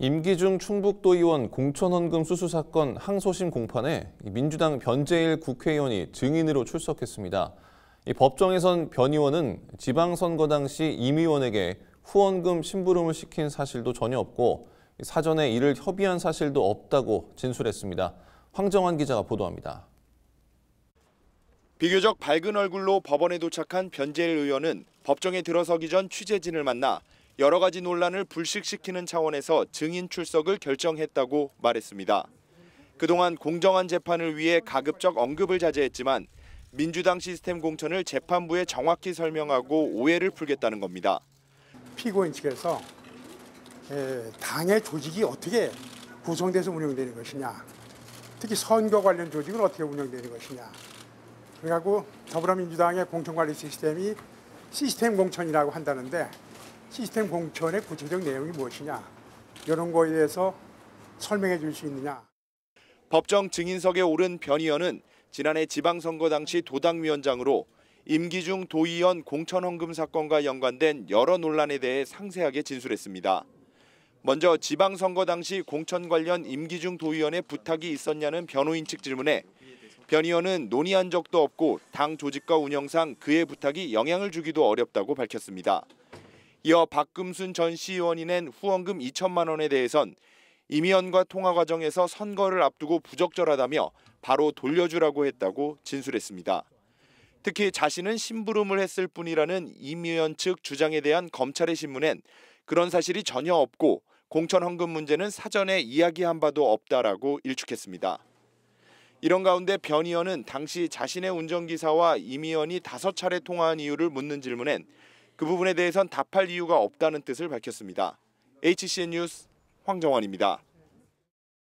임기중 충북도의원 공천헌금 수수 사건 항소심 공판에 민주당 변재일 국회의원이 증인으로 출석했습니다. 법정에선 변 의원은 지방선거 당시 임 의원에게 후원금 심부름을 시킨 사실도 전혀 없고 사전에 이를 협의한 사실도 없다고 진술했습니다. 황정환 기자가 보도합니다. 비교적 밝은 얼굴로 법원에 도착한 변재일 의원은 법정에 들어서기 전 취재진을 만나 여러 가지 논란을 불식시키는 차원에서 증인 출석을 결정했다고 말했습니다. 그동안 공정한 재판을 위해 가급적 언급을 자제했지만 민주당 시스템 공천을 재판부에 정확히 설명하고 오해를 풀겠다는 겁니다. 피고인 측에서 당의 조직이 어떻게 구성돼서 운영되는 것이냐, 특히 선거 관련 조직은 어떻게 운영되는 것이냐. 그래고 더불어민주당의 공천관리 시스템이 시스템 공천이라고 한다는데 시스템 공천의 구체적 내용이 무엇이냐 이런 거에 대해서 설명해 줄 수 있느냐. 법정 증인석에 오른 변 의원은 지난해 지방선거 당시 도당위원장으로 임기 중 도의원 공천헌금 사건과 연관된 여러 논란에 대해 상세하게 진술했습니다. 먼저 지방선거 당시 공천 관련 임기중 도의원의 부탁이 있었냐는 변호인 측 질문에 변 의원은 논의한 적도 없고 당 조직과 운영상 그의 부탁이 영향을 주기도 어렵다고 밝혔습니다. 이어 박금순 전 시의원이 낸 후원금 2천만 원에 대해선 임의원과 통화 과정에서 선거를 앞두고 부적절하다며 바로 돌려주라고 했다고 진술했습니다. 특히 자신은 심부름을 했을 뿐이라는 임 의원 측 주장에 대한 검찰의 신문엔 그런 사실이 전혀 없고 공천 헌금 문제는 사전에 이야기한 바도 없다라고 일축했습니다. 이런 가운데 변 의원은 당시 자신의 운전기사와 임 의원이 다섯 차례 통화한 이유를 묻는 질문엔 그 부분에 대해선 답할 이유가 없다는 뜻을 밝혔습니다. HCN 뉴스 황정환입니다.